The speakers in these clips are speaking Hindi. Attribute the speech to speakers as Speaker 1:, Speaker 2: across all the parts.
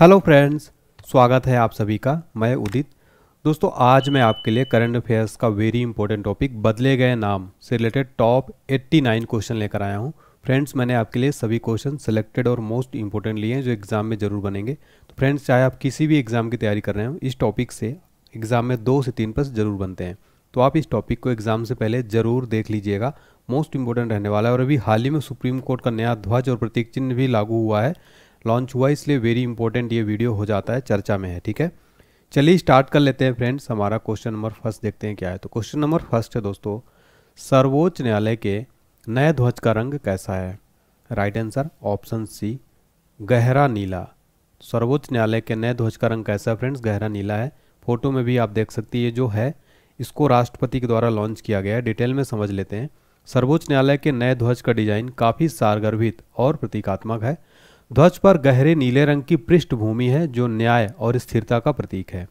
Speaker 1: हेलो फ्रेंड्स स्वागत है आप सभी का मैं उदित दोस्तों आज मैं आपके लिए करंट अफेयर्स का वेरी इंपॉर्टेंट टॉपिक बदले गए नाम से रिलेटेड टॉप 89 क्वेश्चन लेकर आया हूँ फ्रेंड्स मैंने आपके लिए सभी क्वेश्चन सिलेक्टेड और मोस्ट इंपॉर्टेंट लिए हैं जो एग्ज़ाम में ज़रूर बनेंगे तो फ्रेंड्स चाहे आप किसी भी एग्ज़ाम की तैयारी कर रहे हो इस टॉपिक से एग्ज़ाम में दो से तीन प्रश्न जरूर बनते हैं तो आप इस टॉपिक को एग्ज़ाम से पहले ज़रूर देख लीजिएगा मोस्ट इंपॉर्टेंट रहने वाला है और अभी हाल ही में सुप्रीम कोर्ट का नया ध्वज और प्रतीक चिन्ह भी लागू हुआ है लॉन्च हुआ इसलिए वेरी इंपॉर्टेंट ये वीडियो हो जाता है चर्चा में है ठीक है चलिए स्टार्ट कर लेते हैं फ्रेंड्स हमारा क्वेश्चन नंबर फर्स्ट देखते हैं क्या है तो क्वेश्चन नंबर फर्स्ट है दोस्तों सर्वोच्च न्यायालय के नए ध्वज का रंग कैसा है राइट आंसर ऑप्शन सी गहरा नीला सर्वोच्च न्यायालय के नए ध्वज का रंग कैसा है फ्रेंड्स गहरा नीला है फोटो में भी आप देख सकती है जो है इसको राष्ट्रपति के द्वारा लॉन्च किया गया है डिटेल में समझ लेते हैं सर्वोच्च न्यायालय के नए ध्वज का डिजाइन काफ़ी सारगर्भित और प्रतीकात्मक है ध्वज पर गहरे नीले रंग की पृष्ठभूमि है जो न्याय और स्थिरता का प्रतीक है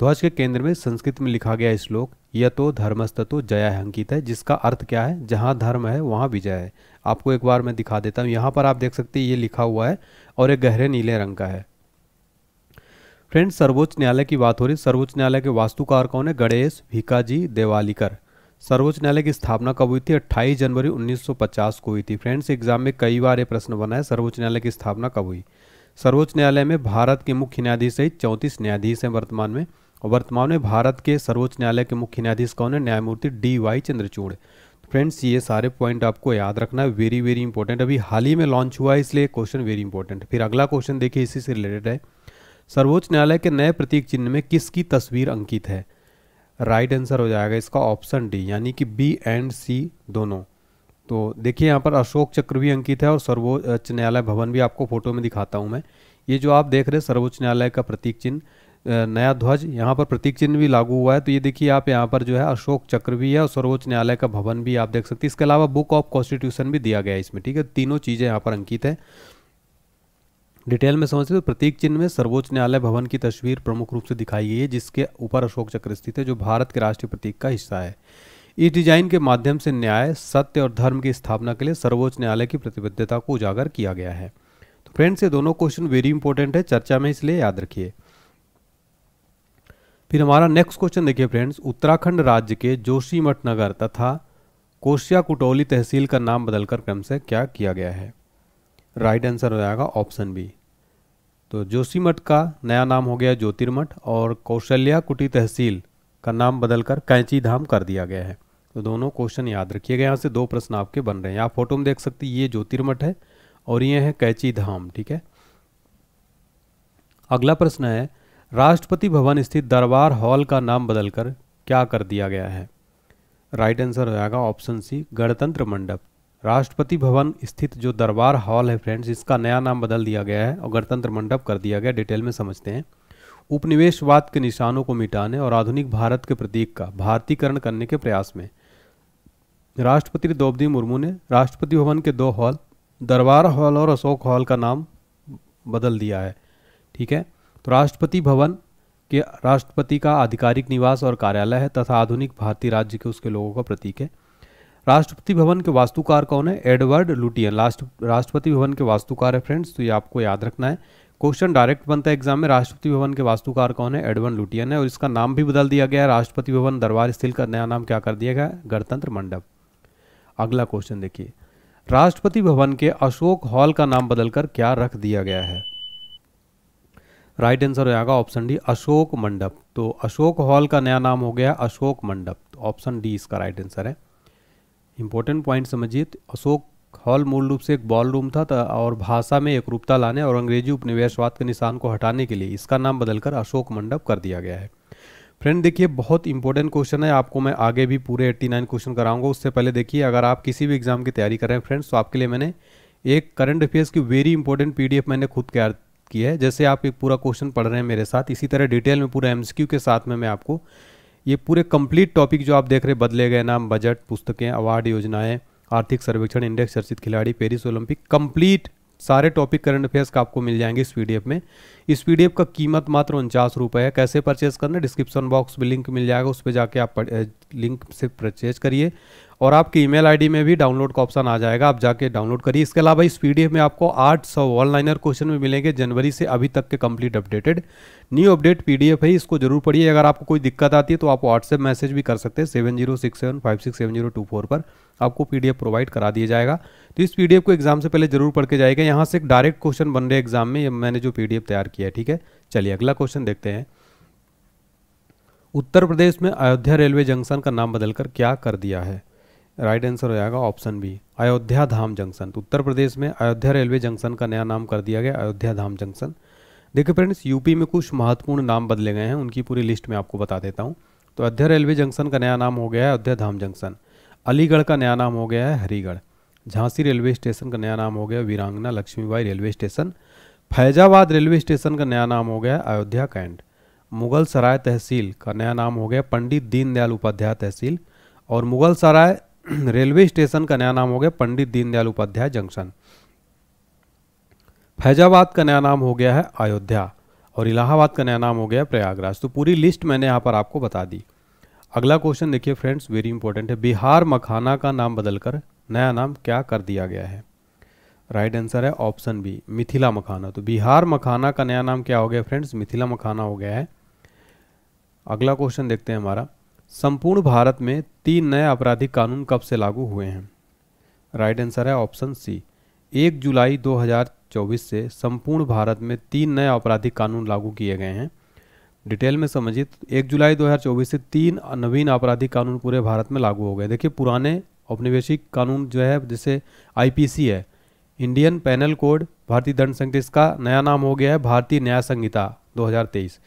Speaker 1: ध्वज के केंद्र में संस्कृत में लिखा गया श्लोक तो धर्मस्तो जया अंकित है जिसका अर्थ क्या है जहाँ धर्म है वहाँ विजय है आपको एक बार मैं दिखा देता हूँ यहाँ पर आप देख सकते हैं ये लिखा हुआ है और एक गहरे नीले रंग का है फ्रेंड्स सर्वोच्च न्यायालय की बात हो रही सर्वोच्च न्यायालय के वास्तुकार कौन है गणेश भिकाजी देवालिकर सर्वोच्च न्यायालय की स्थापना कब हुई थी अट्ठाईस जनवरी 1950 को हुई थी फ्रेंड्स एग्जाम में कई बार ये प्रश्न बना है सर्वोच्च न्यायालय की स्थापना कब हुई सर्वोच्च न्यायालय में भारत के मुख्य न्यायाधीश सहित चौंतीस न्यायाधीश हैं वर्तमान में और वर्तमान में भारत के सर्वोच्च न्यायालय के मुख्य न्यायाधीश कौन है न्यायमूर्ति डी वाई चंद्रचूड़ तो फ्रेंड्स ये सारे पॉइंट आपको याद रखना है वेरी वेरी इंपॉर्टेंट अभी हाल ही में लॉन्च हुआ है इसलिए क्वेश्चन वेरी इंपॉर्टेंट फिर अगला क्वेश्चन देखिए इसी से रिलेटेड है सर्वोच्च न्यायालय के नए प्रतीक चिन्ह में किसकी तस्वीर अंकित है राइट आंसर हो जाएगा इसका ऑप्शन डी यानी कि बी एंड सी दोनों तो देखिए यहाँ पर अशोक चक्र भी अंकित है और सर्वोच्च न्यायालय भवन भी आपको फोटो में दिखाता हूँ मैं ये जो आप देख रहे हैं सर्वोच्च न्यायालय का प्रतीक चिन्ह नया ध्वज यहाँ पर प्रतीक चिन्ह भी लागू हुआ है तो ये देखिए आप यहाँ पर जो है अशोक चक्र भी है और सर्वोच्च न्यायालय का भवन भी आप देख सकते हैं इसके अलावा बुक ऑफ कॉन्स्टिट्यूशन भी दिया गया है इसमें ठीक है तीनों चीज़ें यहाँ पर अंकित हैं डिटेल में समझते तो प्रतीक चिन्ह में सर्वोच्च न्यायालय भवन की तस्वीर प्रमुख रूप से दिखाई गई है जिसके ऊपर अशोक चक्र स्थित है जो भारत के राष्ट्रीय प्रतीक का हिस्सा है इस डिजाइन के माध्यम से न्याय सत्य और धर्म की स्थापना के लिए सर्वोच्च न्यायालय की प्रतिबद्धता को उजागर किया गया है तो फ्रेंड्स ये दोनों क्वेश्चन वेरी इंपॉर्टेंट है चर्चा में इसलिए याद रखिए फिर हमारा नेक्स्ट क्वेश्चन देखिए फ्रेंड्स उत्तराखंड राज्य के जोशीमठ नगर तथा कोशिया कुटौली तहसील का नाम बदलकर क्रम से क्या किया गया है राइट आंसर हो जाएगा ऑप्शन बी तो जोशीमठ का नया नाम हो गया ज्योतिर्मठ और कौशल्या कुटी तहसील का नाम बदलकर कैंची धाम कर दिया गया है तो दोनों क्वेश्चन याद रखिएगा यहाँ से दो प्रश्न आपके बन रहे हैं आप फोटो में देख सकते ये ज्योतिर्मठ है और ये है कैची धाम ठीक है अगला प्रश्न है राष्ट्रपति भवन स्थित दरबार हॉल का नाम बदलकर क्या कर दिया गया है राइट आंसर हो जाएगा ऑप्शन सी गणतंत्र मंडप राष्ट्रपति भवन स्थित जो दरबार हॉल है फ्रेंड्स इसका नया नाम बदल दिया गया है और गणतंत्र मंडप कर दिया गया डिटेल में समझते हैं उपनिवेशवाद के निशानों को मिटाने और आधुनिक भारत के प्रतीक का भारतीकरण करने के प्रयास में राष्ट्रपति द्रौपदी मुर्मू ने राष्ट्रपति भवन के दो हॉल दरबार हॉल और अशोक हॉल का नाम बदल दिया है ठीक है तो राष्ट्रपति भवन के राष्ट्रपति का आधिकारिक निवास और कार्यालय है तथा आधुनिक भारतीय राज्य के उसके लोगों का प्रतीक है राष्ट्रपति भवन के वास्तुकार कौन है एडवर्ड लुटियन लास्ट राष्ट्रपति भवन के वास्तुकार है फ्रेंड्स तो ये आपको याद रखना है क्वेश्चन डायरेक्ट बनता है एग्जाम में राष्ट्रपति भवन के वास्तुकार कौन है एडवर्ड लुटियन है और इसका नाम भी बदल दिया गया है राष्ट्रपति भवन दरबार स्थल का नया नाम क्या कर दिया गया गणतंत्र मंडप अगला क्वेश्चन देखिए राष्ट्रपति भवन के अशोक हॉल का नाम बदलकर क्या रख दिया गया है राइट आंसर हो जाएगा ऑप्शन डी अशोक मंडप तो अशोक हॉल का नया नाम हो गया अशोक मंडप तो ऑप्शन डी इसका राइट आंसर है इंपॉर्टेंट पॉइंट समझिए तो अशोक हॉल मूल रूप से एक बॉल रूम था, था तो और भाषा में एक रूपता लाने और अंग्रेजी उपनिवेशवाद के निशान को हटाने के लिए इसका नाम बदलकर अशोक मंडप कर दिया गया है फ्रेंड देखिए बहुत इंपॉर्टेंट क्वेश्चन है आपको मैं आगे भी पूरे 89 क्वेश्चन कराऊंगा उससे पहले देखिए अगर आप किसी भी एग्जाम की तैयारी कर रहे हैं फ्रेंड्स तो आपके लिए मैंने एक करंट अफेयर्स की वेरी इंपॉर्टेंट पी मैंने खुद तैयार की है जैसे आप एक पूरा क्वेश्चन पढ़ रहे हैं मेरे साथ इसी तरह डिटेल में पूरा एम के साथ में मैं आपको ये पूरे कंप्लीट टॉपिक जो आप देख रहे बदले गए नाम बजट पुस्तकें अवार्ड योजनाएं आर्थिक सर्वेक्षण इंडेक्स चर्चित खिलाड़ी पेरिस ओलंपिक कंप्लीट सारे टॉपिक करंट अफेयर्स का आपको मिल जाएंगे इस पी में इस पी का कीमत मात्र उनचास रुपये है कैसे परचेज करना है डिस्क्रिप्शन बॉक्स में लिंक मिल जाएगा उस पर जाके आप लिंक से परचेज करिए और आपकी ईमेल आईडी में भी डाउनलोड का ऑप्शन आ जाएगा आप जाके डाउनलोड करिए इसके अलावा इस पी में आपको 800 सौ लाइनर क्वेश्चन भी मिलेंगे जनवरी से अभी तक के complete updated new update PDF है इसको जरूर पढ़िए अगर आपको कोई दिक्कत आती है तो आप व्हाट्सएप मैसेज भी कर सकते हैं seven zero six seven five six seven zero two four पर आपको एफ प्रोवाइड करा दिया जाएगा तो इस एफ को एग्जाम से पहले जरूर पढ़ के जाएगा यहाँ से एक डायरेक्ट क्वेश्चन बन रहे एग्जाम में मैंने जो एफ तैयार किया किया ठीक है चलिए अगला क्वेश्चन देखते हैं उत्तर प्रदेश में अयोध्या रेलवे जंक्शन का नाम बदलकर क्या कर दिया है राइट आंसर हो जाएगा option B Ayodhya Dham junction तो उत्तर प्रदेश में अयोध्या रेलवे जंक्शन का नया नाम कर दिया गया अयोध्या धाम जंक्शन देखिए फ्रेंड्स यूपी में कुछ महत्वपूर्ण नाम बदले गए हैं उनकी पूरी लिस्ट में आपको बता देता हूँ तो अयोध्या रेलवे जंक्शन का नया नाम हो गया है अयोध्या धाम जंक्शन अलीगढ़ का नया नाम हो गया है हरीगढ़ झांसी रेलवे स्टेशन का नया नाम हो गया Veerangana Lakshmibai railway station Faizabad railway station का नया नाम हो गया अयोध्या कैंट मुगल सराय तहसील का नया नाम हो गया पंडित दीनदयाल उपाध्याय तहसील और मुगल सराय रेलवे स्टेशन का नया नाम हो गया पंडित दीनदयाल उपाध्याय जंक्शन फैजाबाद का नया नाम हो गया है अयोध्या और इलाहाबाद का नया नाम हो गया प्रयागराज तो पूरी लिस्ट मैंने यहाँ पर आपको बता दी अगला क्वेश्चन देखिए फ्रेंड्स वेरी इंपॉर्टेंट है बिहार मखाना का नाम बदलकर नया नाम क्या कर दिया गया है राइट आंसर है ऑप्शन बी मिथिला मखाना तो बिहार मखाना का नया नाम क्या हो गया फ्रेंड्स मिथिला मखाना हो गया है अगला क्वेश्चन देखते हैं हमारा संपूर्ण भारत में तीन नए आपराधिक कानून कब से लागू हुए हैं राइट आंसर है ऑप्शन सी एक जुलाई 2024 से संपूर्ण भारत में तीन नए आपराधिक कानून लागू किए गए हैं डिटेल में समझिए तो एक जुलाई 2024 से तीन नवीन आपराधिक कानून पूरे भारत में लागू हो गए देखिए पुराने औपनिवेशिक कानून जो है जैसे आईपीसी है इंडियन पैनल कोड भारतीय दंड संहिता इसका नया नाम हो गया है भारतीय न्याय संहिता 2023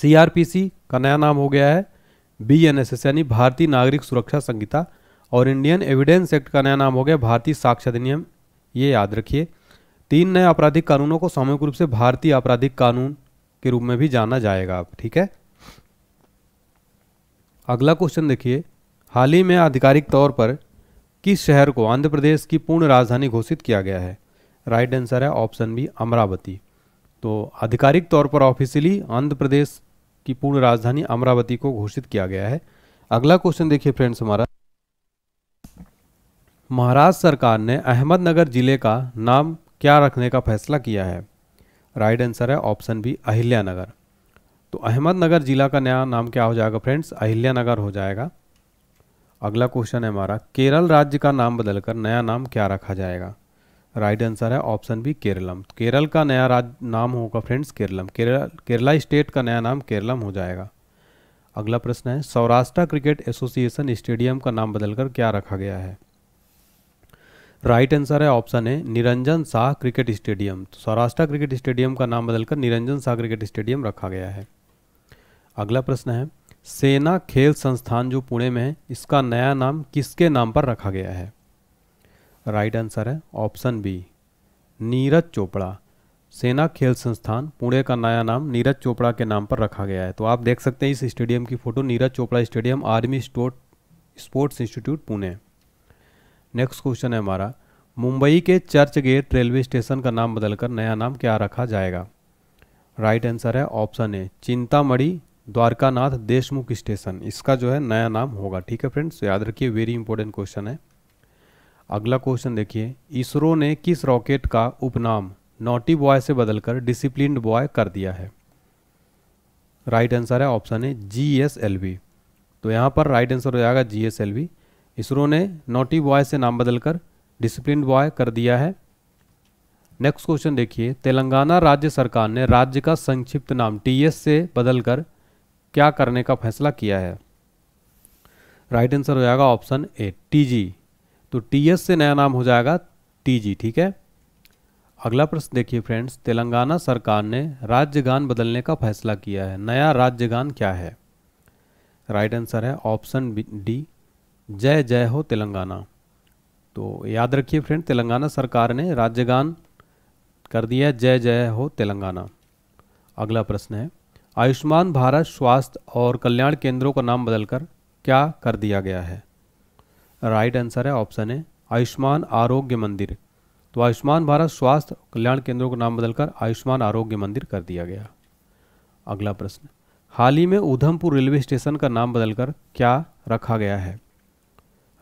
Speaker 1: सीआरपीसी का नया नाम हो गया है बीएनएसएस यानी भारतीय नागरिक सुरक्षा संहिता और इंडियन एविडेंस एक्ट का नया नाम हो गया भारतीय साक्ष्य अधिनियम ये याद रखिए तीन नए आपराधिक कानूनों को सामूहिक रूप से भारतीय आपराधिक कानून के रूप में भी जाना जाएगा आप ठीक है अगला क्वेश्चन देखिए हाल ही में आधिकारिक तौर पर किस शहर को आंध्र प्रदेश की पूर्ण राजधानी घोषित किया गया है राइट आंसर है ऑप्शन बी अमरावती तो आधिकारिक तौर पर ऑफिशियली आंध्र प्रदेश की पूर्ण राजधानी अमरावती को घोषित किया गया है अगला क्वेश्चन देखिए फ्रेंड्स हमारा महाराष्ट्र सरकार ने अहमदनगर जिले का नाम क्या रखने का फैसला किया है राइट आंसर है ऑप्शन बी अहिल्यानगर तो अहमदनगर जिला का नया नाम क्या हो जाएगा फ्रेंड्स अहिल्यानगर हो जाएगा अगला क्वेश्चन है हमारा केरल राज्य का नाम बदलकर नया नाम क्या रखा जाएगा राइट आंसर है ऑप्शन बी केरलम केरल का नया राज्य नाम होगा फ्रेंड्स केरलम केरल केरला स्टेट का नया नाम केरलम हो जाएगा अगला प्रश्न है सौराष्ट्र क्रिकेट एसोसिएशन स्टेडियम का नाम बदलकर क्या रखा गया है राइट आंसर है option A Niranjan Shah cricket stadium तो सौराष्ट्र क्रिकेट स्टेडियम का नाम बदलकर निरंजन शाह क्रिकेट स्टेडियम रखा गया है अगला प्रश्न है सेना खेल संस्थान जो पुणे में है इसका नया नाम किसके नाम पर रखा गया है राइट आंसर है ऑप्शन बी नीरज चोपड़ा सेना खेल संस्थान पुणे का नया नाम नीरज चोपड़ा के नाम पर रखा गया है तो आप देख सकते हैं इस स्टेडियम की photo Neeraj Chopra stadium army sports institute Pune next question है हमारा मुंबई के चर्च गेट रेलवे स्टेशन का नाम बदलकर नया नाम क्या रखा जाएगा राइट आंसर है ऑप्शन ए चिंतामढ़ी द्वारकानाथ देशमुख स्टेशन इसका जो है नया नाम होगा ठीक है फ्रेंड्स तो याद रखिए वेरी इंपॉर्टेंट क्वेश्चन है अगला क्वेश्चन देखिए इसरो ने किस रॉकेट का उपनाम नोटी बॉय से बदलकर डिसिप्लिन बॉय कर दिया है राइट आंसर है option A G S L V तो यहाँ पर राइट आंसर हो जाएगा G S L V ISRO ने नोटी बॉय से नाम बदलकर डिसिप्लिन बॉय कर दिया है नेक्स्ट क्वेश्चन देखिए तेलंगाना राज्य सरकार ने राज्य का संक्षिप्त नाम टी एस से बदलकर क्या करने का फैसला किया है राइट आंसर हो जाएगा ऑप्शन ए टीजी तो टीएस से नया नाम हो जाएगा टीजी ठीक है अगला प्रश्न देखिए फ्रेंड्स तेलंगाना सरकार ने राज्यगान बदलने का फैसला किया है नया राज्यगान क्या है राइट आंसर है ऑप्शन डी जय जय हो तेलंगाना तो याद रखिए फ्रेंड तेलंगाना सरकार ने राज्यगान कर दिया जय जय हो तेलंगाना अगला प्रश्न है आयुष्मान भारत स्वास्थ्य और कल्याण केंद्रों का नाम बदलकर क्या कर दिया गया है राइट आंसर है ऑप्शन ए आयुष्मान आरोग्य मंदिर तो आयुष्मान भारत स्वास्थ्य कल्याण केंद्रों का नाम बदलकर आयुष्मान आरोग्य मंदिर कर दिया गया अगला प्रश्न हाल ही में उधमपुर रेलवे स्टेशन का नाम बदलकर क्या रखा गया है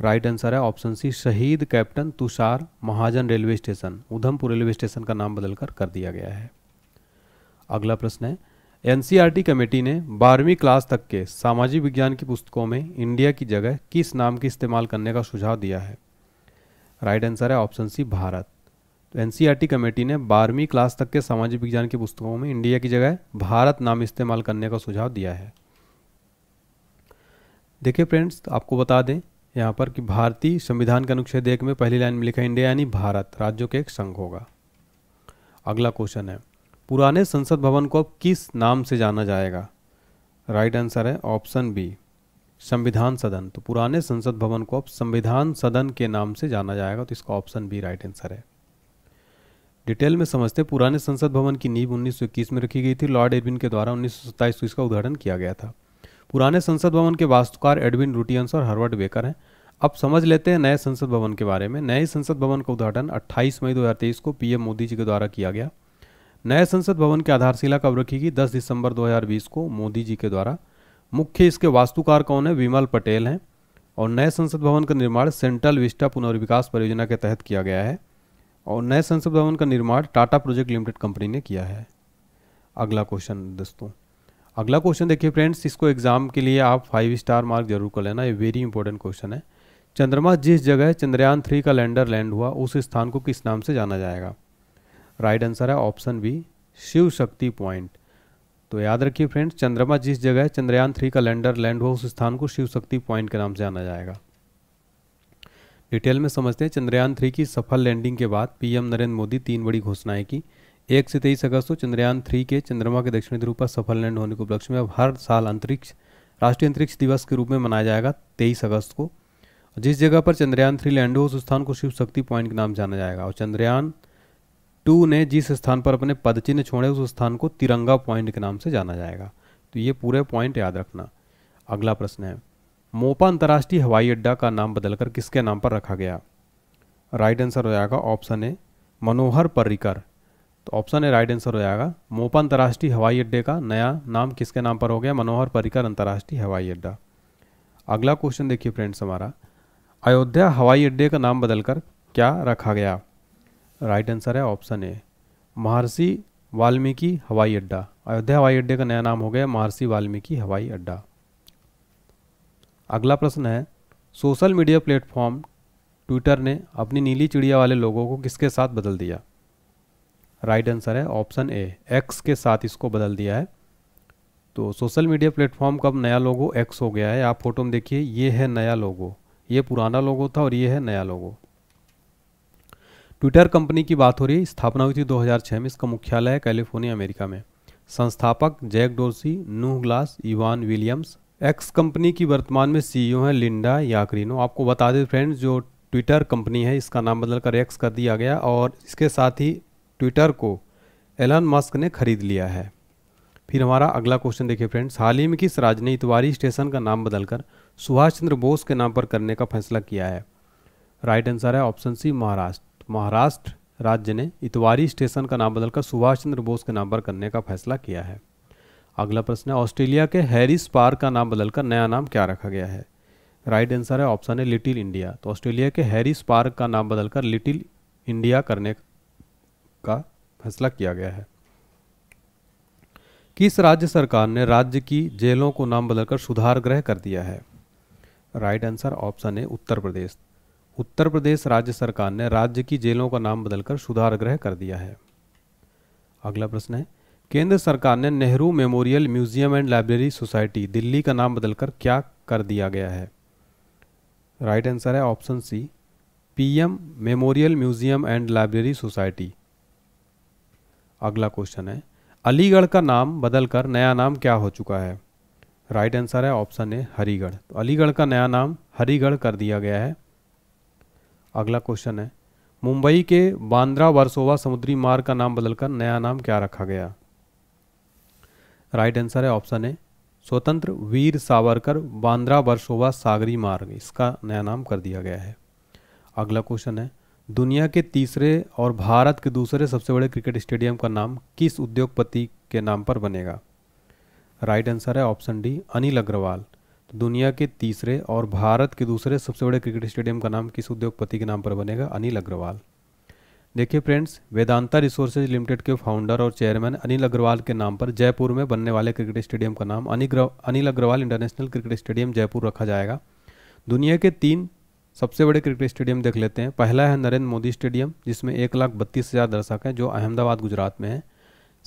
Speaker 1: राइट आंसर है option C Shaheed captain Tushar Mahajan railway station Udhampur railway station का नाम बदलकर कर दिया गया है अगला प्रश्न है एनसीईआरटी कमेटी ने बारहवीं क्लास तक के सामाजिक विज्ञान की पुस्तकों में इंडिया की जगह किस नाम के इस्तेमाल करने का सुझाव दिया है राइट आंसर है ऑप्शन सी भारत तो एनसीईआरटी कमेटी ने बारहवीं क्लास तक के सामाजिक विज्ञान की पुस्तकों में इंडिया की जगह भारत नाम इस्तेमाल करने का सुझाव दिया है देखिए फ्रेंड्स तो आपको बता दें यहाँ पर कि भारतीय संविधान के अनुच्छेद एक में पहली लाइन में लिखा इंडिया यानी भारत राज्यों के एक संघ होगा अगला क्वेश्चन है पुराने संसद भवन को अब किस नाम से जाना जाएगा राइट आंसर है ऑप्शन बी संविधान सदन तो पुराने संसद भवन को अब संविधान सदन के नाम से जाना जाएगा तो इसका ऑप्शन बी राइट आंसर है डिटेल में समझते पुराने संसद भवन की नींव इक्कीस में रखी गई थी लॉर्ड एडविन के द्वारा उन्नीस सौ इसका उद्घाटन किया गया था पुराने संसद भवन के वास्तुकार एडविन रूटियंस और हर्वर्ड बेकर हैं अब समझ लेते हैं नए संसद भवन के बारे में नए संसद भवन का उद्घाटन 28 मई 2023 को पीएम मोदी जी के द्वारा किया गया नए संसद भवन की आधारशिला कब रखेगी 10 दिसंबर 2020 को मोदी जी के द्वारा मुख्य इसके वास्तुकार कौन है विमल पटेल हैं और नए संसद भवन का निर्माण सेंट्रल विस्टा पुनर्विकास परियोजना के तहत किया गया है और नए संसद भवन का निर्माण टाटा प्रोजेक्ट लिमिटेड कंपनी ने किया है अगला क्वेश्चन दोस्तों अगला क्वेश्चन देखिए फ्रेंड्स इसको एग्जाम के लिए आप फाइव स्टार मार्क जरूर कर लेना ये वेरी इंपॉर्टेंट क्वेश्चन है चंद्रमा जिस जगह चंद्रयान थ्री का लैंडर लैंड हुआ उस स्थान को किस नाम से जाना जाएगा राइट आंसर है option B Shiv Shakti point तो याद रखिए फ्रेंड्स चंद्रमा जिस जगह है चंद्रयान थ्री का लैंडर लैंड हुआ उस स्थान को शिव शक्ति पॉइंट के नाम से जाना जाएगा डिटेल में समझते हैं चंद्रयान थ्री की सफल लैंडिंग के बाद पीएम नरेंद्र मोदी तीन बड़ी घोषणाएं की एक से तेईस अगस्त को चंद्रयान थ्री के चंद्रमा के दक्षिणी ध्रुव पर सफल लैंड होने के उपलक्ष्य में अब हर साल अंतरिक्ष राष्ट्रीय अंतरिक्ष दिवस के रूप में मनाया जाएगा तेईस अगस्त को जिस जगह पर चंद्रयान थ्री लैंड हो उस स्थान को शिव शक्ति पॉइंट के नाम जाना जाएगा और चंद्रयान टू ने जिस स्थान पर अपने पद चिन्ह छोड़े उस स्थान को तिरंगा पॉइंट के नाम से जाना जाएगा तो ये पूरे पॉइंट याद रखना अगला प्रश्न है मोपा अंतर्राष्ट्रीय हवाई अड्डा का नाम बदलकर किसके नाम पर रखा गया राइट आंसर हो जाएगा ऑप्शन ए मनोहर पर्रिकर तो ऑप्शन ए राइट आंसर हो जाएगा मोपा अंतर्राष्ट्रीय हवाई अड्डे का नया नाम किसके नाम पर हो गया मनोहर पर्रिकर अंतर्राष्ट्रीय हवाई अड्डा अगला क्वेश्चन देखिए फ्रेंड्स हमारा अयोध्या हवाई अड्डे का नाम बदलकर क्या रखा गया राइट आंसर है ऑप्शन ए महर्षि वाल्मीकि हवाई अड्डा अयोध्या हवाई अड्डे का नया नाम हो गया महर्षि वाल्मीकि हवाई अड्डा अगला प्रश्न है सोशल मीडिया प्लेटफॉर्म ट्विटर ने अपनी नीली चिड़िया वाले लोगों को किसके साथ बदल दिया राइट आंसर है ऑप्शन ए एक्स के साथ इसको बदल दिया है तो सोशल मीडिया प्लेटफॉर्म का नया लोगो एक्स हो गया है आप फोटो में देखिए ये है नया लोगो ये पुराना लोगो था और ये है नया लोगो ट्विटर कंपनी की बात हो रही है स्थापना हुई थी 2006 में इसका मुख्यालय है कैलिफोर्निया अमेरिका में संस्थापक Jack Dorsey Noah Glass Evan Williams X company की वर्तमान में सीईओ हैं लिंडा याक्रीनो आपको बता दें फ्रेंड्स जो ट्विटर कंपनी है इसका नाम बदलकर एक्स कर दिया गया और इसके साथ ही ट्विटर को एलन मस्क ने खरीद लिया है फिर हमारा अगला क्वेश्चन देखिए फ्रेंड्स हाल ही में किस राज्य ने इतवारी स्टेशन का नाम बदलकर सुभाष चंद्र बोस के नाम पर करने का फैसला किया है राइट आंसर है ऑप्शन सी महाराष्ट्र महाराष्ट्र राज्य ने इतवारी स्टेशन का नाम बदलकर सुभाष चंद्र बोस के नाम पर करने का फैसला किया है अगला प्रश्न है ऑस्ट्रेलिया के हैरिस पार्क का नाम बदलकर नया नाम क्या रखा गया है राइट आंसर है ऑप्शन है लिटिल इंडिया तो ऑस्ट्रेलिया के हैरिस पार्क का नाम बदलकर लिटिल इंडिया करने का फैसला किया गया है किस राज्य सरकार ने राज्य की जेलों को नाम बदलकर सुधार गृह कर दिया है राइट आंसर ऑप्शन है उत्तर प्रदेश उत्तर प्रदेश राज्य सरकार ने राज्य की जेलों का नाम बदलकर सुधार गृह कर दिया है अगला प्रश्न है केंद्र सरकार ने Nehru Memorial Museum and Library Society Delhi का नाम बदलकर क्या कर दिया गया है राइट आंसर है option C PM Memorial Museum and Library Society अगला क्वेश्चन है अलीगढ़ का नाम बदलकर नया नाम क्या हो चुका है राइट आंसर है ऑप्शन ए हरीगढ़ तो अलीगढ़ का नया नाम हरीगढ़ कर दिया गया है अगला क्वेश्चन है मुंबई के बांद्रा वर्सोवा समुद्री मार्ग का नाम बदलकर नया नाम क्या रखा गया राइट आंसर है ऑप्शन ए स्वतंत्र वीर सावरकर बांद्रा वर्सोवा सागरी मार्ग इसका नया नाम कर दिया गया है अगला क्वेश्चन है दुनिया के तीसरे और भारत के दूसरे सबसे बड़े क्रिकेट स्टेडियम का नाम किस उद्योगपति के नाम पर बनेगा राइट आंसर है ऑप्शन डी अनिल अग्रवाल दुनिया के तीसरे और भारत के दूसरे सबसे बड़े क्रिकेट स्टेडियम का नाम किस उद्योगपति के नाम पर बनेगा अनिल अग्रवाल देखिए फ्रेंड्स वेदांता रिसोर्सेज लिमिटेड के फाउंडर और चेयरमैन अनिल अग्रवाल के नाम पर जयपुर में बनने वाले क्रिकेट स्टेडियम का नाम Anil Agarwal international cricket stadium Jaipur रखा जाएगा दुनिया के तीन सबसे बड़े क्रिकेट स्टेडियम देख लेते हैं पहला है नरेंद्र मोदी स्टेडियम जिसमें एक लाख बत्तीस हज़ार दर्शक हैं जो अहमदाबाद गुजरात में है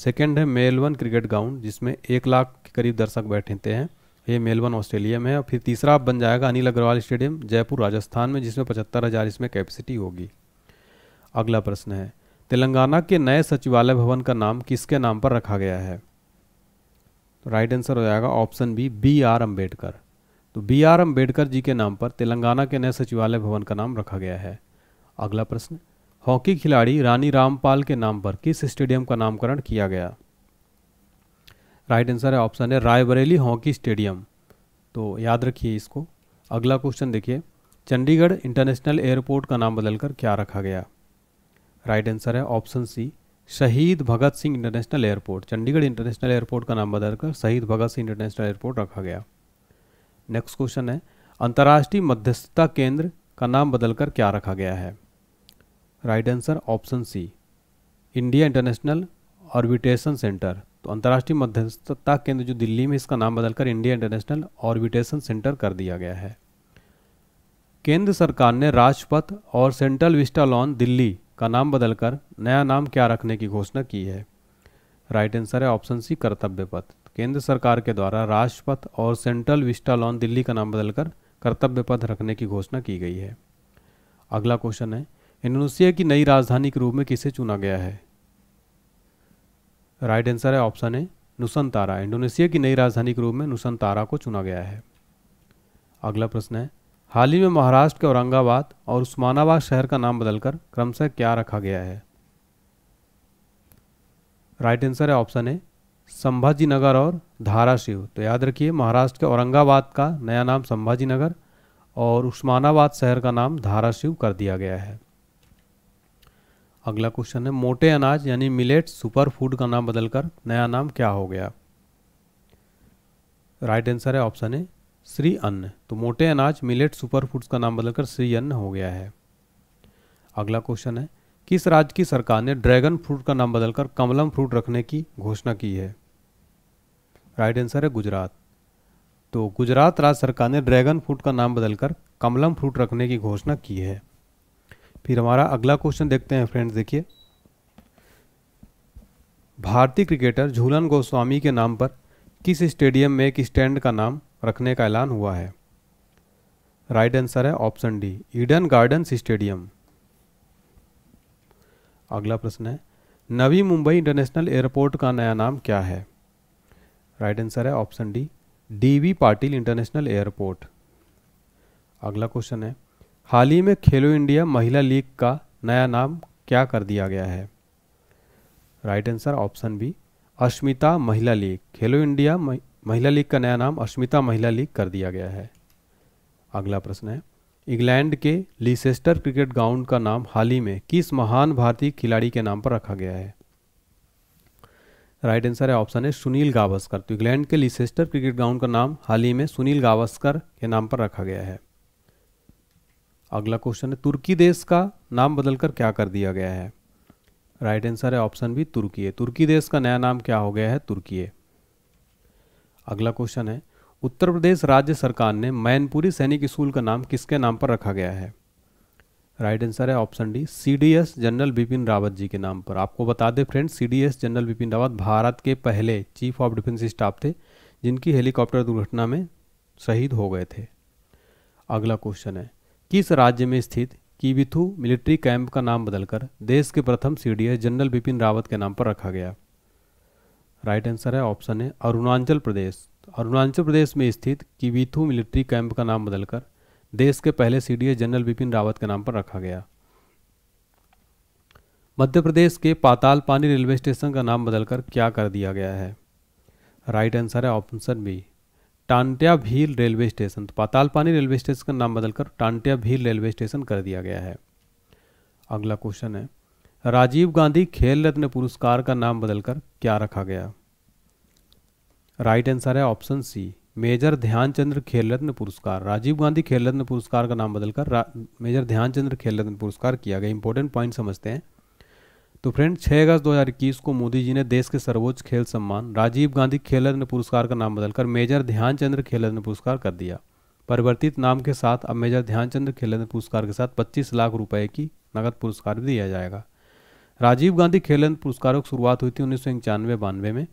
Speaker 1: सेकेंड है मेलवन क्रिकेट ग्राउंड जिसमें एक लाख के करीब दर्शक बैठते हैं ये मेलबर्न ऑस्ट्रेलिया में है और फिर तीसरा बन जाएगा अनिल अग्रवाल स्टेडियम जयपुर राजस्थान में जिसमें पचहत्तर हज़ार इसमें कैपेसिटी होगी अगला प्रश्न है तेलंगाना के नए सचिवालय भवन का नाम किसके नाम पर रखा गया है राइट तो आंसर हो जाएगा option B B R Ambedkar तो बी आर अम्बेडकर जी के नाम पर तेलंगाना के नए सचिवालय भवन का नाम रखा गया है अगला प्रश्न हॉकी खिलाड़ी रानी रामपाल के नाम पर किस स्टेडियम का नामकरण किया गया राइट आंसर है ऑप्शन है रायबरेली हॉकी स्टेडियम तो याद रखिए इसको अगला क्वेश्चन देखिए चंडीगढ़ इंटरनेशनल एयरपोर्ट का नाम बदलकर क्या रखा गया राइट आंसर है option C Shaheed Bhagat Singh international airport Chandigarh international airport का नाम बदलकर शहीद भगत सिंह इंटरनेशनल एयरपोर्ट रखा गया नेक्स्ट क्वेश्चन है अंतर्राष्ट्रीय मध्यस्थता केंद्र का नाम बदलकर क्या रखा गया है right answer option C India international arbitration centre तो अंतर्राष्ट्रीय मध्यस्थता केंद्र जो दिल्ली में इसका नाम बदलकर इंडिया इंटरनेशनल ऑर्बिटेशन सेंटर कर दिया गया है केंद्र सरकार ने राजपथ और सेंट्रल विस्टा लॉन दिल्ली का नाम बदलकर नया नाम क्या रखने की घोषणा की है राइट आंसर है ऑप्शन सी कर्तव्य पथ केंद्र सरकार के द्वारा राजपथ और सेंट्रल विस्टा लॉन दिल्ली का नाम बदलकर कर्तव्य पथ रखने की घोषणा की गई है अगला क्वेश्चन है इंडोनेशिया की नई राजधानी के रूप में किसे चुना गया है राइट आंसर है ऑप्शन ए नुसंतारा इंडोनेशिया की नई राजधानी के रूप में नुसंतारा को चुना गया है अगला प्रश्न है हाल ही में महाराष्ट्र के औरंगाबाद और उस्मानाबाद शहर का नाम बदलकर क्रमशः क्या रखा गया है राइट आंसर है ऑप्शन ए संभाजी नगर और धाराशिव तो याद रखिए महाराष्ट्र के औरंगाबाद का नया नाम संभाजी नगर और उस्मानाबाद शहर का नाम धाराशिव कर दिया गया है अगला क्वेश्चन है मोटे अनाज यानी मिलेट सुपर फूड का नाम बदलकर नया नाम क्या हो गया राइट आंसर है ऑप्शन ए श्री अन्न तो मोटे अनाज मिलेट सुपर फूड्स का नाम बदलकर श्री अन्न हो गया है अगला क्वेश्चन है किस राज्य की सरकार ने ड्रैगन फ्रूट का नाम बदलकर कमलम फ्रूट रखने की घोषणा की है राइट आंसर है गुजरात तो गुजरात राज्य सरकार ने ड्रैगन फ्रूट का नाम बदलकर कमलम फ्रूट रखने की घोषणा की है फिर हमारा अगला क्वेश्चन देखते हैं फ्रेंड्स देखिए भारतीय क्रिकेटर झूलन गोस्वामी के नाम पर किस स्टेडियम में एक स्टैंड का नाम रखने का ऐलान हुआ है राइट आंसर है option D Eden Gardens stadium अगला प्रश्न है नवी मुंबई इंटरनेशनल एयरपोर्ट का नया नाम क्या है राइट आंसर है option D DV Patil international airport अगला क्वेश्चन है हाल ही में खेलो इंडिया महिला लीग का नया नाम क्या कर दिया गया है right answer option B Asmita Mahila league खेलो इंडिया महिला लीग का नया नाम अस्मिता महिला लीग कर दिया गया है अगला प्रश्न है इंग्लैंड के लीसेस्टर क्रिकेट ग्राउंड का नाम हाल ही में किस महान भारतीय खिलाड़ी के नाम पर रखा गया है राइट आंसर है ऑप्शन है सुनील गावस्कर तो इंग्लैंड के लीसेस्टर क्रिकेट ग्राउंड का नाम हाल ही में सुनील गावस्कर के नाम पर रखा गया है अगला क्वेश्चन है तुर्की देश का नाम बदलकर क्या कर दिया गया है राइट आंसर है ऑप्शन बी तुर्की है तुर्की देश का नया नाम क्या हो गया है तुर्की है अगला क्वेश्चन है उत्तर प्रदेश राज्य सरकार ने मैनपुरी सैनिक स्कूल का नाम किसके नाम पर रखा गया है राइट आंसर है option D CDS general Bipin Rawat ji के नाम पर आपको बता दें friend CDS general Bipin Rawat Bharat के पहले चीफ ऑफ डिफेंस स्टाफ थे जिनकी हेलीकॉप्टर दुर्घटना में शहीद हो गए थे अगला क्वेश्चन है किस राज्य में स्थित कीविथु मिलिट्री कैंप का नाम बदलकर देश के प्रथम सी जनरल बिपिन रावत के नाम पर रखा गया राइट आंसर है ऑप्शन है अरुणाचल प्रदेश अरुणाचल प्रदेश में स्थित कीविथु मिलिट्री कैंप का नाम बदलकर देश के पहले सी जनरल बिपिन रावत के नाम पर रखा गया मध्य प्रदेश के पाताल पानी रेलवे स्टेशन का नाम बदलकर क्या कर दिया गया है राइट आंसर है option B Tantya Bhil railway station तो पाताल पानी रेलवे स्टेशन का नाम बदलकर टांट्या भील रेलवे स्टेशन कर दिया गया है अगला क्वेश्चन है राजीव गांधी खेल रत्न पुरस्कार का नाम बदलकर क्या रखा गया राइट आंसर है option C major Dhyanchandra Khel Ratna पुरस्कार राजीव गांधी खेल रत्न पुरस्कार का नाम बदलकर मेजर ध्यानचंद्र खेल रत्न पुरस्कार किया गया इंपॉर्टेंट पॉइंट समझते हैं तो फ्रेंड 6 अगस्त 2021 को मोदी जी ने देश के सर्वोच्च खेल सम्मान राजीव गांधी खेल रत्न पुरस्कार का नाम बदलकर मेजर ध्यानचंद्र खेल रत्न पुरस्कार कर दिया परिवर्तित नाम के साथ अब मेजर ध्यानचंद्र खेल रत्न पुरस्कार के साथ 25 लाख रुपए की नगद पुरस्कार भी दिया जाएगा राजीव गांधी खेल रत्न पुरस्कारों की शुरुआत हुई थी उन्नीस सौ में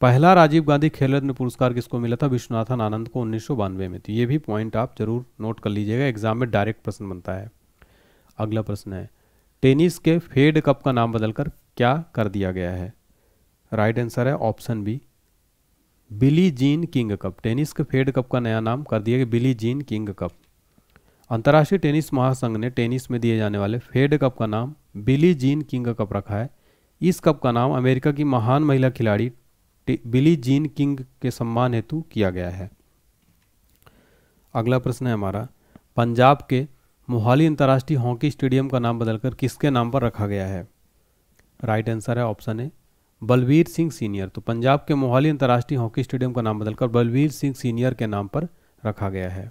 Speaker 1: पहला राजीव गांधी खेल रत्न पुरस्कार किसको मिला था विश्वनाथन आनंद को उन्नीस में तो ये भी पॉइंट आप जरूर नोट कर लीजिएगा एग्जाम में डायरेक्ट प्रश्न बनता है अगला प्रश्न है टेनिस के फेड कप का नाम बदलकर क्या कर दिया गया है राइट आंसर है option B Billie Jean King cup tennis के फेड कप का नया नाम कर दिया गया बिली जीन किंग कप अंतर्राष्ट्रीय टेनिस महासंघ ने टेनिस में दिए जाने वाले फेड कप का नाम बिली जीन किंग कप रखा है इस कप का नाम अमेरिका की महान महिला खिलाड़ी बिली जीन किंग के सम्मान हेतु किया गया है अगला प्रश्न है हमारा पंजाब के मोहाली अंतर्राष्ट्रीय हॉकी स्टेडियम का नाम बदलकर किसके नाम पर रखा गया है राइट आंसर है option A Balbir Singh senior तो पंजाब के मोहाली अंतर्राष्ट्रीय हॉकी स्टेडियम का नाम बदलकर बलवीर सिंह सीनियर के नाम पर रखा गया है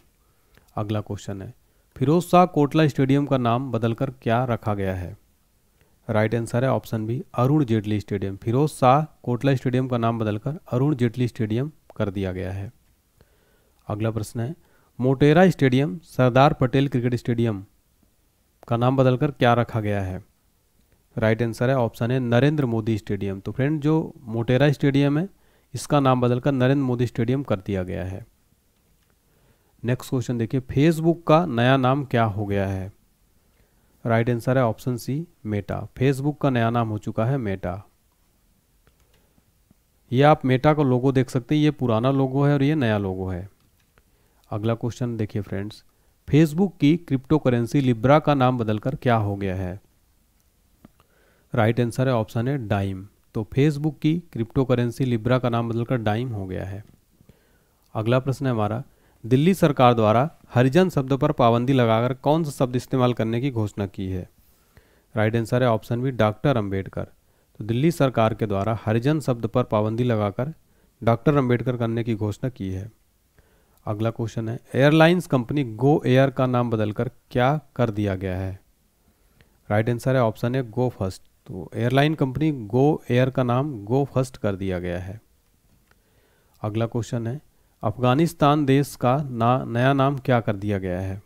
Speaker 1: अगला क्वेश्चन है फिरोज शाह कोटला स्टेडियम का नाम बदलकर क्या रखा गया है राइट आंसर है option B Arun Jaitley stadium Feroz Shah Kotla stadium का नाम बदलकर अरुण जेटली स्टेडियम कर दिया गया है अगला प्रश्न है Motera stadium Sardar Patel cricket stadium का नाम बदलकर क्या रखा गया है राइट आंसर है ऑप्शन है नरेंद्र मोदी स्टेडियम तो फ्रेंड जो मोटेरा स्टेडियम है इसका नाम बदलकर नरेंद्र मोदी स्टेडियम कर दिया गया है नेक्स्ट क्वेश्चन देखिए फेसबुक का नया नाम क्या हो गया है राइट आंसर है ऑप्शन सी मेटा फेसबुक का नया नाम हो चुका है मेटा ये आप मेटा का लोगो देख सकते हैं ये पुराना लोगो है और ये नया लोगो है अगला क्वेश्चन देखिए फ्रेंड्स फेसबुक की क्रिप्टो करेंसी लिब्रा का नाम बदलकर क्या हो गया है राइट आंसर है ऑप्शन है डाइम तो फेसबुक की क्रिप्टो करेंसी लिब्रा का नाम बदलकर डाइम हो गया है अगला प्रश्न है हमारा दिल्ली सरकार द्वारा हरिजन शब्द पर पाबंदी लगाकर कौन सा शब्द इस्तेमाल करने की घोषणा की है राइट आंसर है ऑप्शन बी डॉक्टर अंबेडकर तो दिल्ली सरकार के द्वारा हरिजन शब्द पर पाबंदी लगाकर डॉक्टर अंबेडकर करने की घोषणा की है अगला क्वेश्चन है एयरलाइंस कंपनी गो एयर का नाम बदलकर क्या कर दिया गया है राइट आंसर है ऑप्शन है गो फर्स्ट तो एयरलाइन कंपनी गो एयर का नाम गो फर्स्ट कर दिया गया है अगला क्वेश्चन है अफगानिस्तान देश का ना नया नाम क्या कर दिया गया है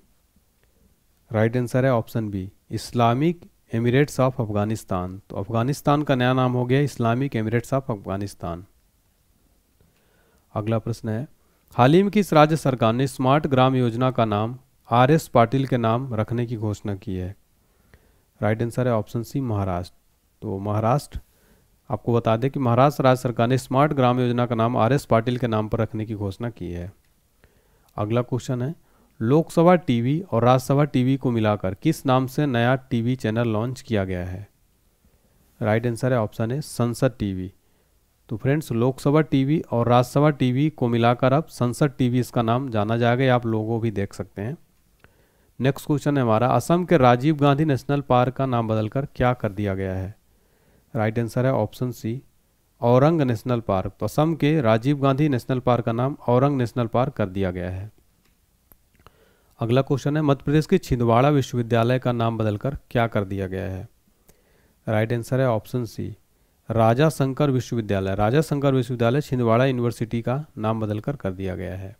Speaker 1: राइट आंसर है option B Islamic Emirates of Afghanistan तो अफगानिस्तान का नया नाम हो गया इस्लामिक एमिरेट्स ऑफ अफगानिस्तान अगला प्रश्न है हाल ही में किस राज्य सरकार ने स्मार्ट ग्राम योजना का नाम आर एस पाटिल के नाम रखने की घोषणा की है राइट आंसर है ऑप्शन सी महाराष्ट्र तो महाराष्ट्र आपको बता दें कि महाराष्ट्र राज्य सरकार ने स्मार्ट ग्राम योजना का नाम आर एस पाटिल के नाम पर रखने की घोषणा की है अगला क्वेश्चन है लोकसभा टीवी और राज्यसभा टीवी को मिलाकर किस नाम से नया टीवी चैनल लॉन्च किया गया है राइट आंसर है ऑप्शन ए संसद टीवी तो फ्रेंड्स लोकसभा टीवी और राज्यसभा टीवी को मिलाकर अब संसद टीवी इसका नाम जाना जाएगा आप लोगों भी देख सकते हैं नेक्स्ट क्वेश्चन है हमारा असम के राजीव गांधी नेशनल पार्क का नाम बदलकर क्या कर दिया गया है राइट आंसर है option C Orang national park तो असम के राजीव गांधी नेशनल पार्क का नाम औरंग नेशनल पार्क कर दिया गया है अगला क्वेश्चन है मध्य प्रदेश के छिंदवाड़ा विश्वविद्यालय का नाम बदलकर क्या कर दिया गया है राइट आंसर है ऑप्शन सी राजा शंकर विश्वविद्यालय राजा शंकर विश्वविद्यालय छिंदवाड़ा यूनिवर्सिटी का नाम बदलकर कर दिया गया है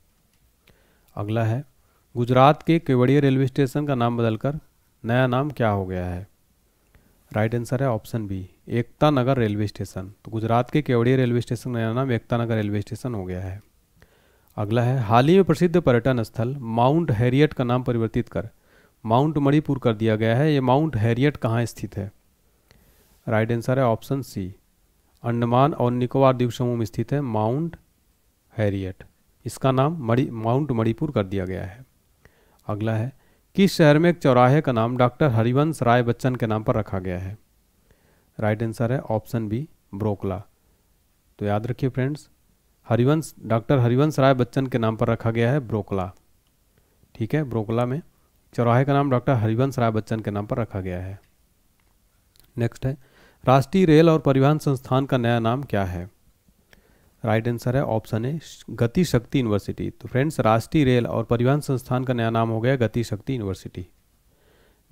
Speaker 1: अगला है गुजरात के केवड़िया रेलवे स्टेशन का नाम बदलकर नया नाम क्या हो गया है राइट आंसर है option B Ekta Nagar railway station तो गुजरात के केवड़िया रेलवे स्टेशन का नया नाम एकता नगर रेलवे स्टेशन हो गया है अगला है हाल ही में प्रसिद्ध पर्यटन स्थल माउंट हैरियट का नाम परिवर्तित कर माउंट मणिपुर कर दिया गया है ये माउंट हैरियट कहाँ स्थित है राइट आंसर है ऑप्शन सी अंडमान और निकोबार द्वीप समूह में स्थित है माउंट हैरियट इसका नाम मणि माउंट मणिपुर कर दिया गया है अगला है किस शहर में एक चौराहे का नाम डॉक्टर हरिवंश राय बच्चन के नाम पर रखा गया है राइट आंसर है ऑप्शन बी ब्रोकला तो याद रखिए फ्रेंड्स हरिवंश डॉक्टर हरिवंश राय बच्चन के नाम पर रखा गया है ब्रोकला ठीक है ब्रोकला में चौराहे का नाम डॉक्टर हरिवंश राय बच्चन के नाम पर रखा गया है नेक्स्ट है राष्ट्रीय रेल और परिवहन संस्थान का नया नाम क्या है राइट आंसर है option A Gati Shakti university तो फ्रेंड्स राष्ट्रीय रेल और परिवहन संस्थान का नया नाम हो गया गति शक्ति यूनिवर्सिटी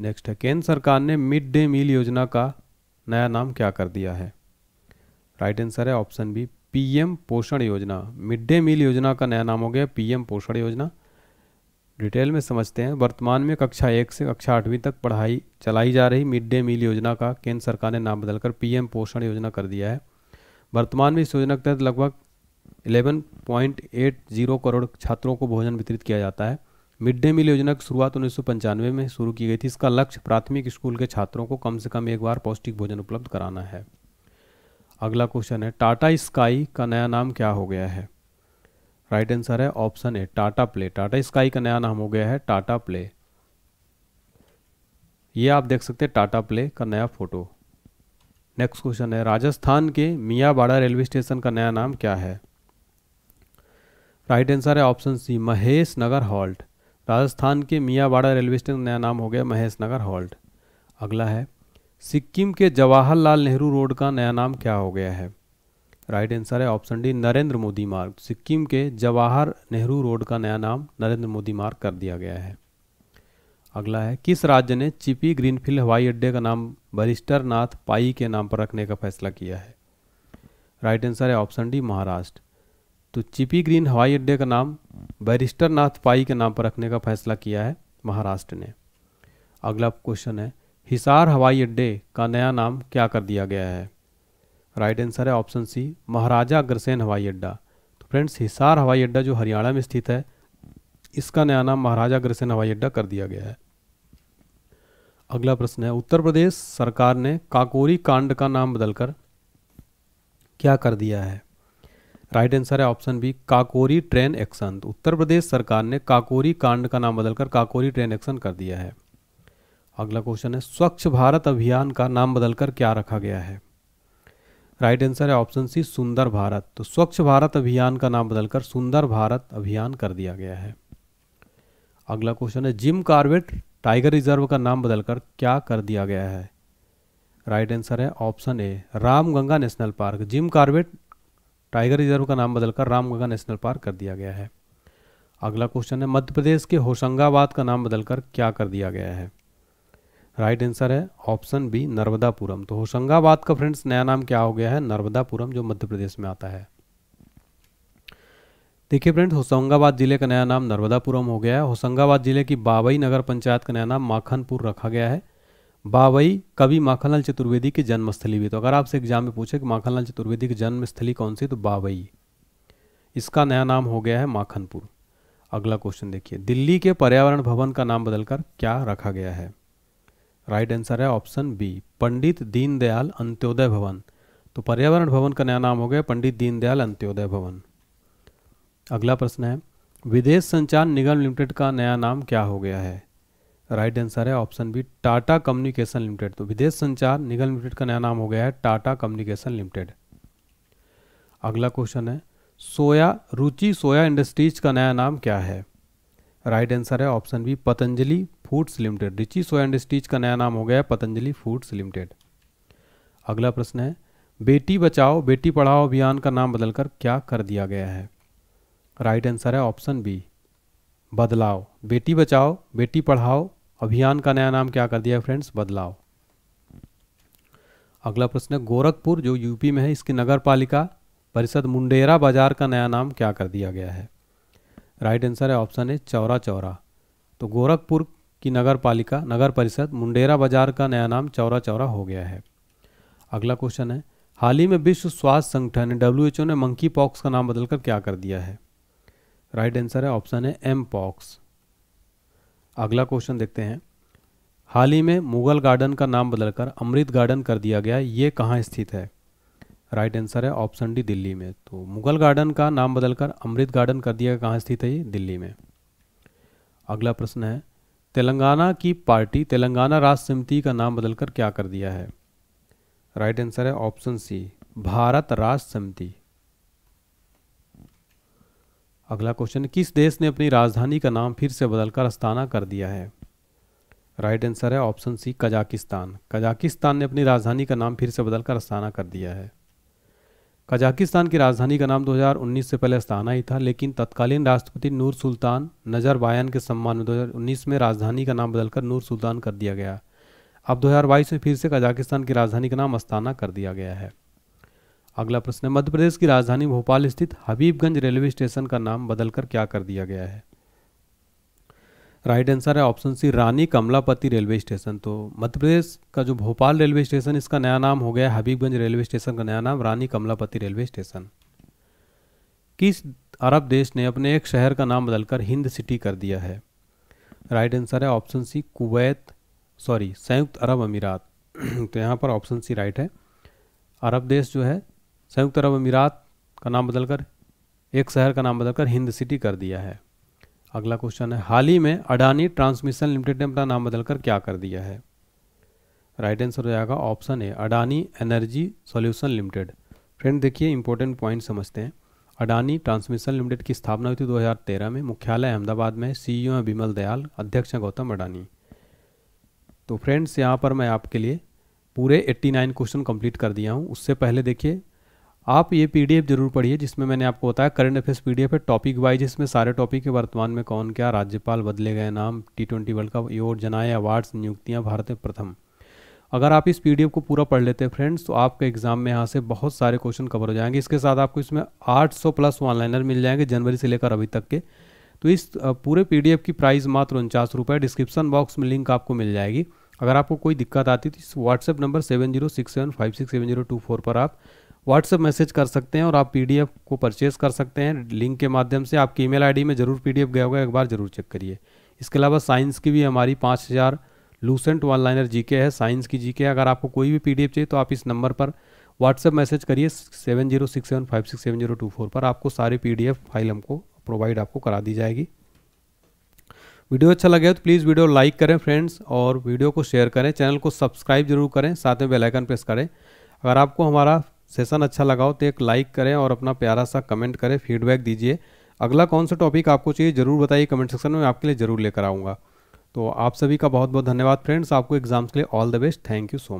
Speaker 1: नेक्स्ट है केंद्र सरकार ने मिड डे मील योजना का नया नाम क्या कर दिया है राइट आंसर है ऑप्शन बी पीएम पोषण योजना मिड डे मील योजना का नया नाम हो गया पीएम पोषण योजना डिटेल में समझते हैं वर्तमान में कक्षा एक से कक्षा आठवीं तक पढ़ाई चलाई जा रही मिड डे मील योजना का केंद्र सरकार ने नाम बदलकर पीएम पोषण योजना कर दिया है वर्तमान में इस योजना के तहत लगभग 11.80 करोड़ छात्रों को भोजन वितरित किया जाता है मिड डे मील योजना की शुरुआत उन्नीस में शुरू की गई थी इसका लक्ष्य प्राथमिक स्कूल के छात्रों को कम से कम एक बार पौष्टिक भोजन उपलब्ध कराना है अगला क्वेश्चन है टाटा स्काई का नया नाम क्या हो गया है राइट आंसर है option A Tata Play Tata Sky का नया नाम हो गया है टाटा प्ले ये आप देख सकते हैं टाटा प्ले का नया फोटो नेक्स्ट क्वेश्चन है राजस्थान के मियाबाड़ा रेलवे स्टेशन का नया नाम क्या है राइट आंसर है option C Mahesh Nagar halt Rajasthan के मियाबाड़ा रेलवे स्टेशन का नया नाम हो गया महेश नगर हॉल्ट अगला है सिक्किम के जवाहरलाल नेहरू रोड का नया नाम क्या हो गया है राइट आंसर है ऑप्शन डी नरेंद्र मोदी मार्ग सिक्किम के जवाहर नेहरू रोड का नया नाम नरेंद्र मोदी मार्ग कर दिया गया है अगला है किस राज्य ने चिपी ग्रीनफील्ड हवाई अड्डे का नाम बरिस्टर नाथ पाई के नाम पर रखने का फैसला किया है राइट आंसर है ऑप्शन डी महाराष्ट्र तो चिपी ग्रीन हवाई अड्डे का नाम बैरिस्टर नाथ पाई के नाम पर रखने का फैसला किया है महाराष्ट्र ने अगला क्वेश्चन है हिसार हवाई अड्डे का नया नाम क्या कर दिया गया है राइट आंसर है ऑप्शन सी महाराजा अग्रसेन हवाई अड्डा तो फ्रेंड्स हिसार हवाई अड्डा जो हरियाणा में स्थित है इसका नया नाम महाराजा अग्रसेन हवाई अड्डा कर दिया गया है अगला प्रश्न है उत्तर प्रदेश सरकार ने काकोरी कांड का नाम बदलकर क्या कर दिया है राइट आंसर है option B Kakori train action तो उत्तर प्रदेश सरकार ने काकोरी कांड का नाम बदलकर काकोरी ट्रेन एक्शन कर दिया है अगला क्वेश्चन है स्वच्छ भारत अभियान का नाम बदलकर क्या रखा गया है राइट आंसर है ऑप्शन सी सुंदर भारत तो स्वच्छ भारत अभियान का नाम बदलकर सुंदर भारत अभियान कर दिया गया है अगला क्वेश्चन है जिम कार्बेट टाइगर रिजर्व का नाम बदलकर क्या कर दिया गया है राइट आंसर है option A Ramganga national park Jim Corbett tiger reserve का नाम बदलकर रामगंगा नेशनल पार्क कर दिया गया है अगला क्वेश्चन है मध्य प्रदेश के होशंगाबाद का नाम बदलकर क्या कर दिया गया है राइट right आंसर है ऑप्शन बी नर्मदापुरम तो होशंगाबाद का फ्रेंड्स नया नाम क्या हो गया है नर्मदापुरम जो मध्य प्रदेश में आता है देखिए फ्रेंड्स होशंगाबाद जिले का नया नाम नर्मदापुरम हो गया है होशंगाबाद जिले की बाबई नगर पंचायत का नया नाम माखनपुर रखा गया है बाबई कवि माखनलाल चतुर्वेदी की जन्मस्थली भी तो अगर आपसे एग्जाम में पूछे कि माखनलाल चतुर्वेदी की जन्मस्थली कौन सी तो बाबई इसका नया नाम हो गया है माखनपुर अगला क्वेश्चन देखिए दिल्ली के पर्यावरण भवन का नाम बदलकर क्या रखा गया है राइट आंसर है ऑप्शन बी पंडित दीनदयाल अंत्योदय भवन तो पर्यावरण भवन का नया नाम हो गया पंडित दीनदयाल अंत्योदय भवन अगला प्रश्न है विदेश संचार निगम लिमिटेड का नया नाम क्या हो गया है राइट आंसर है option B Tata communication limited तो विदेश संचार निगम लिमिटेड का नया नाम हो गया है टाटा कम्युनिकेशन लिमिटेड अगला क्वेश्चन है सोया रुचि सोया इंडस्ट्रीज का नया नाम क्या है राइट आंसर है option B Patanjali foods limited Ruchi soya and स्टीच का नया नाम हो गया पतंजलि फूड्स लिमिटेड अगला प्रश्न है बेटी बचाओ बेटी पढ़ाओ अभियान का नाम बदलकर क्या कर दिया गया है राइट right आंसर है ऑप्शन बी बदलाव बेटी बचाओ बेटी पढ़ाओ अभियान का नया नाम क्या कर दिया है फ्रेंड्स बदलाव अगला प्रश्न है गोरखपुर जो यूपी में है इसकी नगर पालिका परिषद मुंडेरा बाजार का नया नाम क्या कर दिया गया है राइट right आंसर है ऑप्शन ए चौरा चौरा तो गोरखपुर कि नगर पालिका नगर परिषद मुंडेरा बाजार का नया नाम चौरा चौरा हो गया है अगला क्वेश्चन है हाल ही में विश्व स्वास्थ्य संगठन डब्ल्यू एच ओ ने मंकी पॉक्स का नाम बदलकर क्या कर दिया है राइट आंसर है ऑप्शन है एम पॉक्स अगला क्वेश्चन देखते हैं हाल ही में मुगल गार्डन का नाम बदलकर अमृत गार्डन कर दिया गया ये कहाँ स्थित है राइट आंसर है ऑप्शन डी दिल्ली में तो मुगल गार्डन का नाम बदलकर अमृत गार्डन कर दिया गया कहाँ स्थित है ये दिल्ली में अगला प्रश्न है तेलंगाना की पार्टी तेलंगाना राष्ट्र समिति का नाम बदलकर क्या कर दिया है राइट आंसर है ऑप्शन सी भारत राष्ट्र समिति अगला क्वेश्चन किस देश ने अपनी राजधानी का नाम फिर से बदलकर अस्ताना कर दिया है राइट आंसर है ऑप्शन सी कजाकिस्तान कजाकिस्तान ने अपनी राजधानी का नाम फिर से बदलकर अस्ताना कर दिया है कजाकिस्तान की राजधानी का नाम 2019 से पहले अस्ताना ही था लेकिन तत्कालीन राष्ट्रपति नूर सुल्तान नजर नजरबायन के सम्मान में 2019 में राजधानी का नाम बदलकर नूर सुल्तान कर दिया गया अब 2022 में फिर से कजाकिस्तान की राजधानी का नाम अस्ताना कर दिया गया है अगला प्रश्न मध्य प्रदेश की राजधानी भोपाल स्थित हबीबगंज रेलवे स्टेशन का नाम बदलकर क्या कर दिया गया है राइट आंसर है option C Rani Kamlapati railway station तो मध्य प्रदेश का जो भोपाल रेलवे स्टेशन इसका नया नाम हो गया हबीबगंज रेलवे स्टेशन का नया नाम रानी कमलापति रेलवे स्टेशन किस अरब देश ने अपने एक शहर का नाम बदलकर हिंद सिटी कर दिया है राइट आंसर है ऑप्शन सी कुवैत सॉरी संयुक्त अरब अमीरात तो यहाँ पर ऑप्शन सी राइट है अरब देश जो है संयुक्त अरब अमीरात का नाम बदलकर एक शहर का नाम बदलकर हिंद सिटी कर दिया है अगला क्वेश्चन है हाल ही में अडानी ट्रांसमिशन लिमिटेड ने अपना नाम बदलकर क्या कर दिया है राइट आंसर हो जाएगा option A Adani energy solution limited friend देखिए इंपॉर्टेंट पॉइंट समझते हैं अडानी ट्रांसमिशन लिमिटेड की स्थापना हुई थी 2013 में मुख्यालय अहमदाबाद में सीईओ है बिमल e दयाल अध्यक्ष हैं गौतम अडानी तो फ्रेंड्स यहाँ पर मैं आपके लिए पूरे 89 क्वेश्चन कंप्लीट कर दिया हूँ उससे पहले देखिए आप ये पीडीएफ जरूर पढ़िए जिसमें मैंने आपको बताया करंट अफेयर्स पीडीएफ है टॉपिक वाइज इसमें सारे टॉपिक है वर्तमान में कौन क्या राज्यपाल बदले गए नाम टी ट्वेंटी वर्ल्ड कप योर जनाए अवार्ड्स नियुक्तियाँ भारत प्रथम अगर आप इस पीडीएफ को पूरा पढ़ लेते हैं फ्रेंड्स तो आपके एग्जाम में यहाँ से बहुत सारे क्वेश्चन कवर हो जाएंगे इसके साथ आपको इसमें आठ प्लस वन मिल जाएंगे जनवरी से लेकर अभी तक के तो इस पूरे पी की प्राइस मात्र उनचास रुपये डिस्क्रिप्शन बॉक्स में लिंक आपको मिल जाएगी अगर आपको कोई दिक्कत आती तो इस WhatsApp number seven zero six seven five six seven zero two four पर आप व्हाट्सएप मैसेज कर सकते हैं और आप पीडीएफ को परचेज़ कर सकते हैं लिंक के माध्यम से आपकी ईमेल आईडी में ज़रूर पीडीएफ गया होगा एक बार ज़रूर चेक करिए इसके अलावा साइंस की भी हमारी पाँच हज़ार लूसेंट वन लाइनर जी है साइंस की जी अगर आपको कोई भी पी चाहिए तो आप इस नंबर पर व्हाट्सएप मैसेज करिए seven zero six seven five six seven zero two four पर आपको सारी पी फाइल हमको प्रोवाइड आपको करा दी जाएगी वीडियो अच्छा लगे तो प्लीज़ वीडियो लाइक करें फ्रेंड्स और वीडियो को शेयर करें चैनल को सब्सक्राइब जरूर करें साथ में बेलाइकन प्रेस करें अगर आपको हमारा सेशन अच्छा लगा हो तो एक लाइक करें और अपना प्यारा सा कमेंट करें फीडबैक दीजिए अगला कौन सा टॉपिक आपको चाहिए ज़रूर बताइए कमेंट सेक्शन में आपके लिए ज़रूर लेकर आऊँगा तो आप सभी का बहुत बहुत धन्यवाद फ्रेंड्स आपको एग्जाम्स के लिए all the best thank you so much